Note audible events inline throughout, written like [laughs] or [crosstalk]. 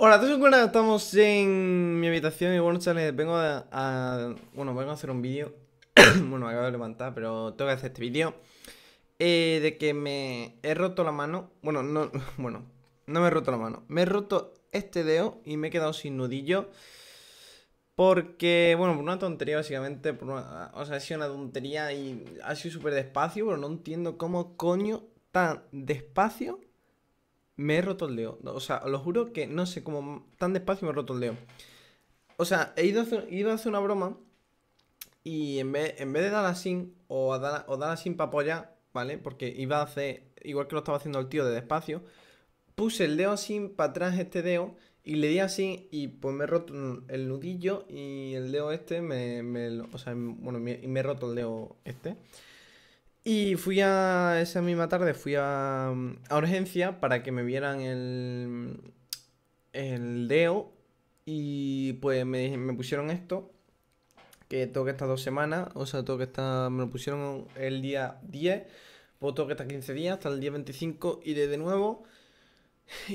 Hola, entonces bueno, estamos en mi habitación y bueno, chavales, vengo a, Bueno, vengo a hacer un vídeo [coughs] Bueno, me acabo de levantar, pero tengo que hacer este vídeo eh, De que me he roto la mano Bueno, no, [laughs] bueno, no me he roto la mano Me he roto este dedo y me he quedado sin nudillo Porque, bueno, por una tontería básicamente por una, O sea, ha sido una tontería y ha sido súper despacio Pero no entiendo cómo coño tan despacio me he roto el dedo. O sea, os lo juro que no sé cómo tan despacio me he roto el dedo. O sea, he ido a hacer, una broma y en vez, de dar así o, dar, o así para apoyar, ¿vale? Porque iba a hacer, igual que lo estaba haciendo el tío de despacio, puse el dedo así para atrás este dedo y le di así y pues me he roto el nudillo y el dedo este me, o sea, bueno, me, me he roto el dedo este. Y fui a esa misma tarde, fui a, a urgencia para que me vieran el, el DEO y pues me, pusieron esto, que tengo que estar dos semanas, o sea, tengo que estar, me lo pusieron el día 10, pues tengo que estar 15 días, hasta el día 25 iré de nuevo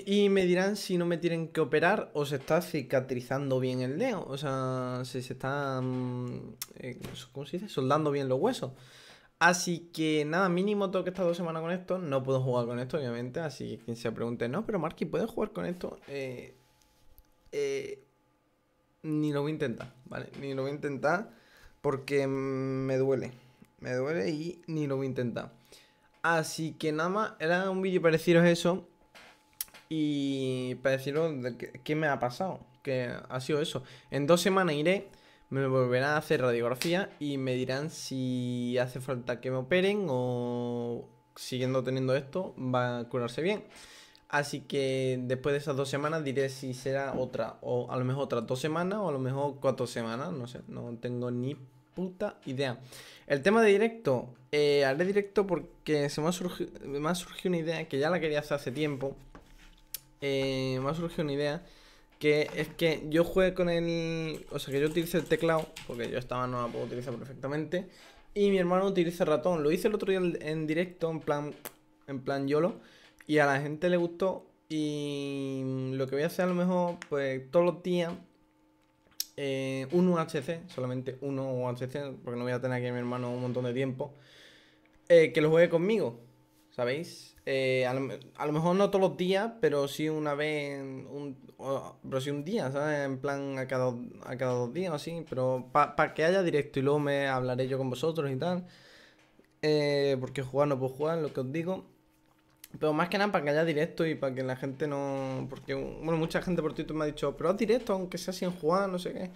y me dirán si no me tienen que operar o se está cicatrizando bien el deo, o sea, si se está, mm, eh, ¿cómo se dice?, soldando bien los huesos. Así que nada, mínimo tengo que estar dos semanas con esto. No puedo jugar con esto, obviamente. Así que quien se pregunte, no, pero Marky, ¿puedes jugar con esto? Eh, eh, ni lo voy a intentar, ¿vale? Ni lo voy a intentar porque me duele. Me duele y ni lo voy a intentar. Así que nada más, era un vídeo para deciros eso. Y para deciros qué me ha pasado. Que ha sido eso. En dos semanas iré. Me volverán a hacer radiografía y me dirán si hace falta que me operen o siguiendo teniendo esto va a curarse bien. Así que después de esas dos semanas diré si será otra, o a lo mejor otras dos semanas, o a lo mejor cuatro semanas, no sé, no tengo ni puta idea. El tema de directo, eh, haré directo porque se me ha, surgido, me una idea que ya la quería hacer hace tiempo. Eh, me ha surgido una idea que es que yo jugué con el... O sea, que yo utilice el teclado, porque yo esta mano no la puedo utilizar perfectamente. Y mi hermano utiliza el ratón. Lo hice el otro día en directo, en plan, en plan YOLO. Y a la gente le gustó. Y lo que voy a hacer a lo mejor, pues todos los días, eh, un UHC, solamente uno UHC, porque no voy a tener aquí a mi hermano un montón de tiempo, eh, que lo juegue conmigo. ¿sabéis? Eh, a, lo, mejor no todos los días, pero sí una vez, un, pero sí un día, ¿sabes? En plan a cada, a cada dos días o así, pero para que haya directo y luego me hablaré yo con vosotros y tal. Eh, porque jugar no puedo jugar, lo que os digo. Pero más que nada para que haya directo y para que la gente no... Porque, bueno, mucha gente por Twitter me ha dicho, pero haz directo, aunque sea sin jugar, no sé qué.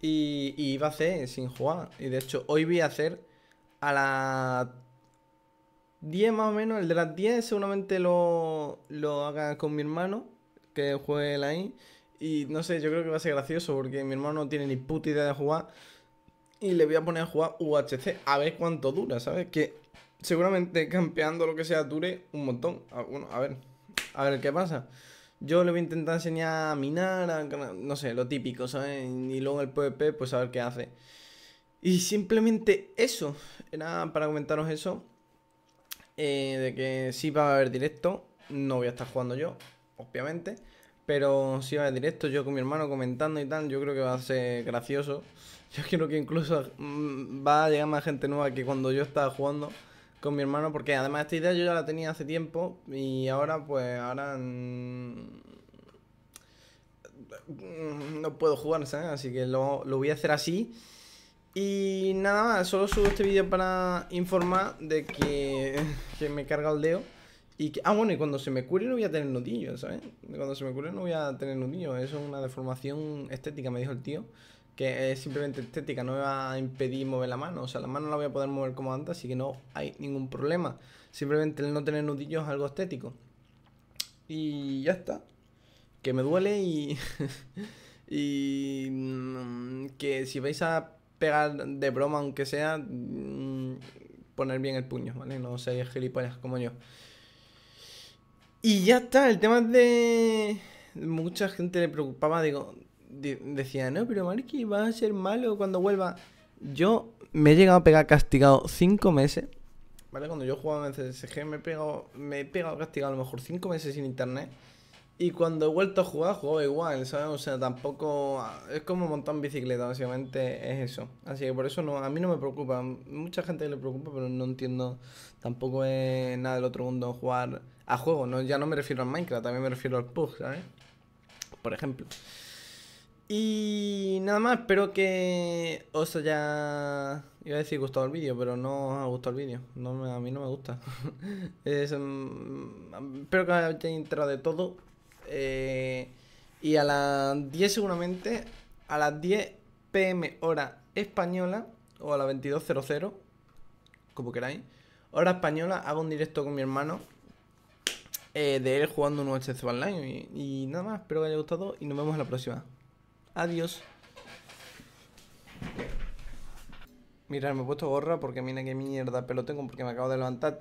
Y, y iba a hacer sin jugar. Y de hecho, hoy voy a hacer a la... 10 más o menos, el de las 10 seguramente lo, haga con mi hermano, que juegue ahí. Y no sé, yo creo que va a ser gracioso porque mi hermano no tiene ni puta idea de jugar. Y le voy a poner a jugar UHC a ver cuánto dura, ¿sabes? Que seguramente campeando lo que sea dure un montón. Ah, bueno, a ver, a ver qué pasa. Yo le voy a intentar enseñar a minar, a, no sé, lo típico, ¿sabes? Y luego el PvP, pues a ver qué hace. Y simplemente eso, era para comentaros eso. Eh, de que si va a haber directo. No voy a estar jugando yo, obviamente. Pero si va a haber directo, yo con mi hermano comentando y tal, yo creo que va a ser gracioso. [laughs] Yo creo que incluso mm, va a llegar más gente nueva que cuando yo estaba jugando con mi hermano, porque además esta idea yo ya la tenía hace tiempo y ahora pues ahora mm, no puedo jugar, ¿sabes? Así que lo, lo voy a hacer así y nada más, solo subo este vídeo para informar de [laughs] que, me carga el dedo. Y que, ah, bueno, y cuando se me cure no voy a tener nudillos, ¿sabes? Cuando se me cure no voy a tener nudillos. Eso es una deformación estética, me dijo el tío. Que es simplemente estética, no me va a impedir mover la mano. O sea, la mano la voy a poder mover como antes, así que no hay ningún problema. Simplemente el no tener nudillos es algo estético. Y ya está. Que me duele y... [laughs] y... Mm, que si vais a pegar de broma, aunque sea, mm, poner bien el puño, ¿vale? No seáis gilipollas como yo. Y ya está, el tema de... Mucha gente le preocupaba, digo, decía, no, pero Marky, va a ser malo cuando vuelva. Yo me he llegado a pegar castigado 5 meses, ¿vale? Cuando yo jugaba en CSG me he me he pegado castigado a lo mejor 5 meses sin internet. Y cuando he vuelto a jugar, juego igual, ¿sabes? O sea, tampoco... Ah, es como montar en bicicleta, básicamente es eso. Así que por eso no, a mí no me preocupa. Mucha gente le preocupa, pero no entiendo. Tampoco es nada del otro mundo jugar a juego. No, ya no me refiero al Minecraft, también me refiero al PUG, ¿sabes? Por ejemplo. Y nada más, espero que os haya... Iba a decir gustado el vídeo, pero no os ha gustado el vídeo. No, a mí no me gusta. [laughs] es, mm, espero que os hayáis enterado de todo eh, y a las 10 seguramente, a las 10 pm hora española, o a las 22.00, como queráis, hora española, hago un directo con mi hermano eh, de él jugando un UHC online. Y, nada más, espero que haya gustado y nos vemos en la próxima. Adiós. Mirad, me he puesto gorra porque mira qué mierda pelo tengo porque me acabo de levantar.